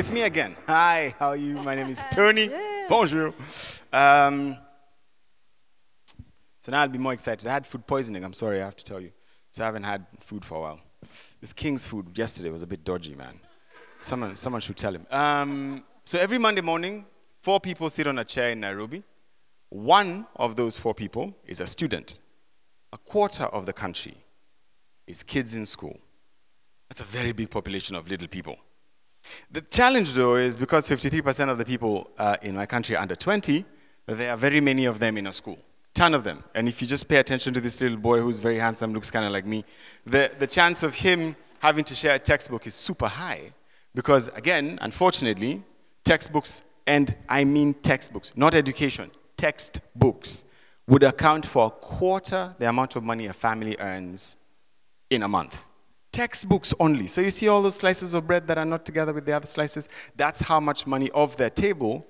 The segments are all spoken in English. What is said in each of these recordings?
It's me again. Hi, how are you? My name is Tony. yeah. Bonjour. Um, so now I'll be more excited. I had food poisoning, I'm sorry, I have to tell you. So I haven't had food for a while. This King's food yesterday was a bit dodgy, man. Someone, someone should tell him. Um, so every Monday morning, four people sit on a chair in Nairobi. One of those four people is a student. A quarter of the country is kids in school. That's a very big population of little people. The challenge, though, is because 53% of the people uh, in my country are under 20, there are very many of them in a school, ton of them. And if you just pay attention to this little boy who's very handsome, looks kind of like me, the, the chance of him having to share a textbook is super high because, again, unfortunately, textbooks, and I mean textbooks, not education, textbooks, would account for a quarter the amount of money a family earns in a month textbooks only. So you see all those slices of bread that are not together with the other slices? That's how much money of their table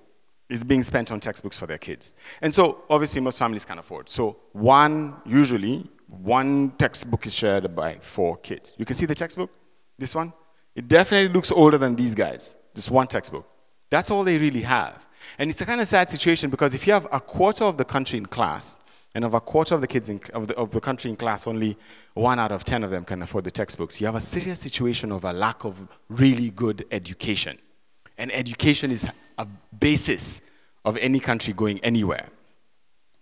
is being spent on textbooks for their kids. And so obviously most families can not afford. So one, usually, one textbook is shared by four kids. You can see the textbook, this one. It definitely looks older than these guys, just one textbook. That's all they really have. And it's a kind of sad situation because if you have a quarter of the country in class, and of a quarter of the kids in, of, the, of the country in class, only one out of 10 of them can afford the textbooks. You have a serious situation of a lack of really good education. And education is a basis of any country going anywhere.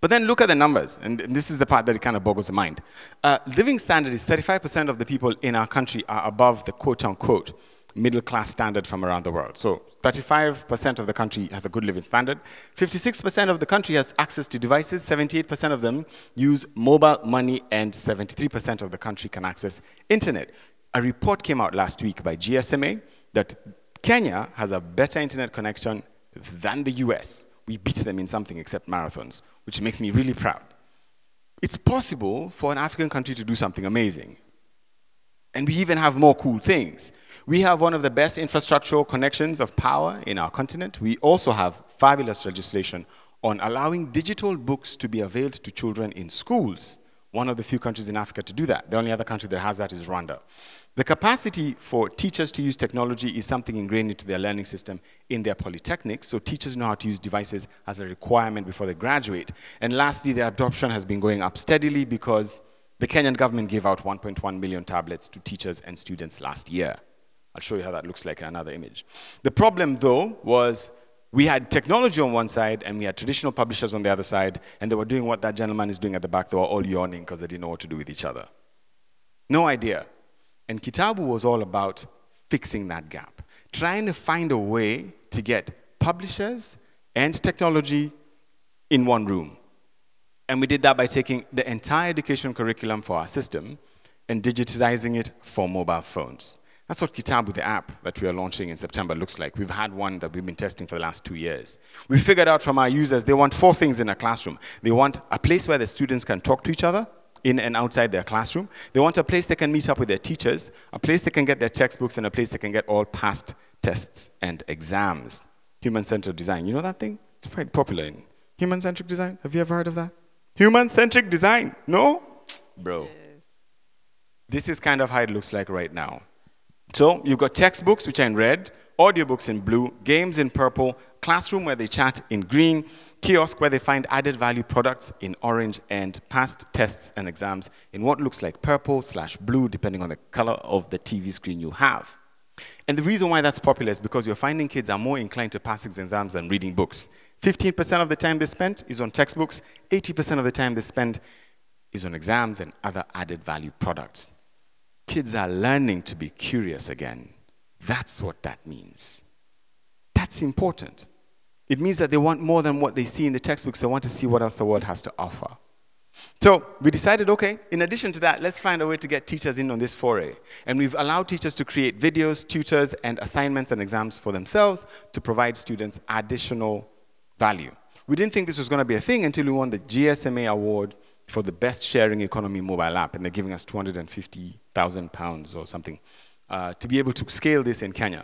But then look at the numbers, and this is the part that kind of boggles the mind. Uh, living standard is 35% of the people in our country are above the quote unquote middle class standard from around the world. So 35% of the country has a good living standard. 56% of the country has access to devices. 78% of them use mobile money, and 73% of the country can access internet. A report came out last week by GSMA that Kenya has a better internet connection than the US. We beat them in something except marathons, which makes me really proud. It's possible for an African country to do something amazing. And we even have more cool things. We have one of the best infrastructural connections of power in our continent. We also have fabulous legislation on allowing digital books to be availed to children in schools. One of the few countries in Africa to do that. The only other country that has that is Rwanda. The capacity for teachers to use technology is something ingrained into their learning system in their polytechnics, so teachers know how to use devices as a requirement before they graduate. And lastly, the adoption has been going up steadily because the Kenyan government gave out 1.1 million tablets to teachers and students last year. I'll show you how that looks like in another image. The problem, though, was we had technology on one side and we had traditional publishers on the other side, and they were doing what that gentleman is doing at the back. They were all yawning because they didn't know what to do with each other. No idea. And Kitabu was all about fixing that gap, trying to find a way to get publishers and technology in one room. And we did that by taking the entire education curriculum for our system and digitizing it for mobile phones. That's what Kitabu, the app that we are launching in September, looks like. We've had one that we've been testing for the last two years. We figured out from our users they want four things in a classroom. They want a place where the students can talk to each other in and outside their classroom. They want a place they can meet up with their teachers, a place they can get their textbooks, and a place they can get all past tests and exams. Human-centered design. You know that thing? It's quite popular in human-centric design. Have you ever heard of that? Human-centric design. No? Bro. Yes. This is kind of how it looks like right now. So you've got textbooks, which are in red, audiobooks in blue, games in purple, classroom where they chat in green, kiosk where they find added value products in orange, and past tests and exams in what looks like purple slash blue, depending on the color of the TV screen you have. And the reason why that's popular is because you're finding kids are more inclined to pass exams than reading books. 15% of the time they spend is on textbooks, 80% of the time they spend is on exams and other added value products. Kids are learning to be curious again. That's what that means. That's important. It means that they want more than what they see in the textbooks. They want to see what else the world has to offer. So we decided, okay, in addition to that, let's find a way to get teachers in on this foray. And we've allowed teachers to create videos, tutors, and assignments and exams for themselves to provide students additional value. We didn't think this was going to be a thing until we won the GSMA award for the best sharing economy mobile app, and they're giving us 250 thousand pounds or something uh, to be able to scale this in Kenya.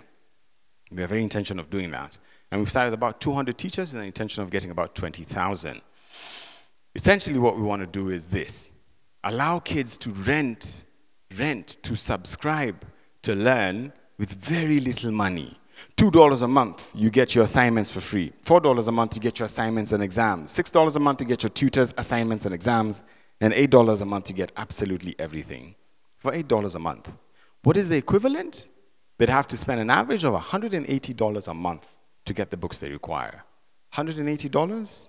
We are very intention of doing that. And we've started about 200 teachers with an intention of getting about 20,000. Essentially what we want to do is this. Allow kids to rent, rent, to subscribe, to learn with very little money. $2 a month, you get your assignments for free. $4 a month, you get your assignments and exams. $6 a month, you get your tutors, assignments, and exams. And $8 a month, you get absolutely everything for $8 a month. What is the equivalent? They'd have to spend an average of $180 a month to get the books they require. $180?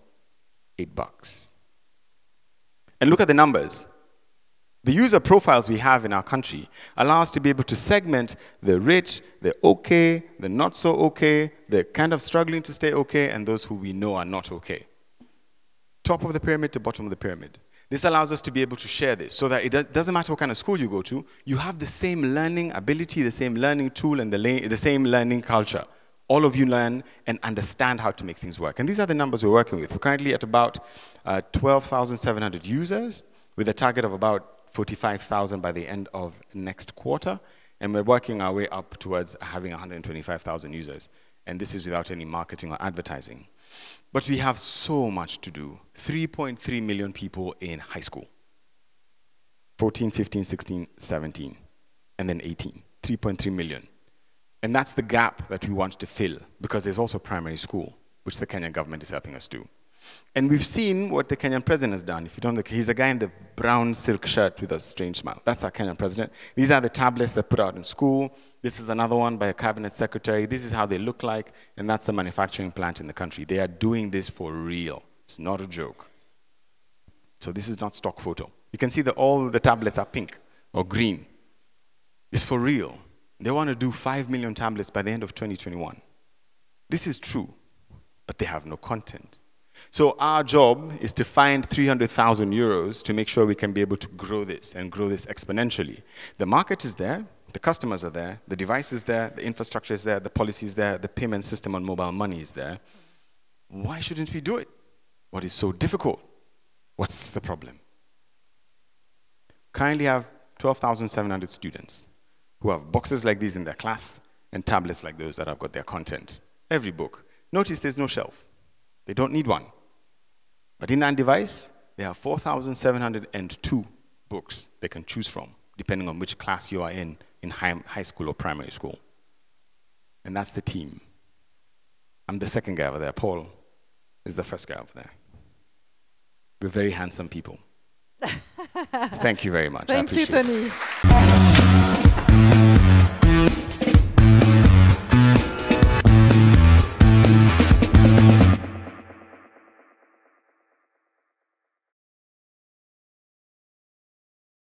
Eight bucks. And look at the numbers. The user profiles we have in our country allow us to be able to segment the rich, the okay, the not so okay, the kind of struggling to stay okay, and those who we know are not okay. Top of the pyramid to bottom of the pyramid. This allows us to be able to share this so that it doesn't matter what kind of school you go to, you have the same learning ability, the same learning tool, and the, the same learning culture. All of you learn and understand how to make things work. And these are the numbers we're working with. We're currently at about uh, 12,700 users with a target of about 45,000 by the end of next quarter. And we're working our way up towards having 125,000 users. And this is without any marketing or advertising. But we have so much to do. 3.3 million people in high school 14, 15, 16, 17, and then 18. 3.3 million. And that's the gap that we want to fill because there's also primary school, which the Kenyan government is helping us do. And we've seen what the Kenyan president has done. If you don't look, he's a guy in the brown silk shirt with a strange smile. That's our Kenyan president. These are the tablets they put out in school. This is another one by a cabinet secretary. This is how they look like, and that's the manufacturing plant in the country. They are doing this for real. It's not a joke. So this is not stock photo. You can see that all the tablets are pink or green. It's for real. They want to do 5 million tablets by the end of 2021. This is true, but they have no content. So our job is to find 300,000 euros to make sure we can be able to grow this and grow this exponentially. The market is there, the customers are there, the device is there, the infrastructure is there, the policy is there, the payment system on mobile money is there. Why shouldn't we do it? What is so difficult? What's the problem? Currently have 12,700 students who have boxes like these in their class and tablets like those that have got their content. Every book. Notice there's no shelf. They don't need one. But in that device, there are 4,702 books they can choose from, depending on which class you are in, in high, high school or primary school. And that's the team. I'm the second guy over there. Paul is the first guy over there. We're very handsome people. Thank you very much. Thank you, Tony.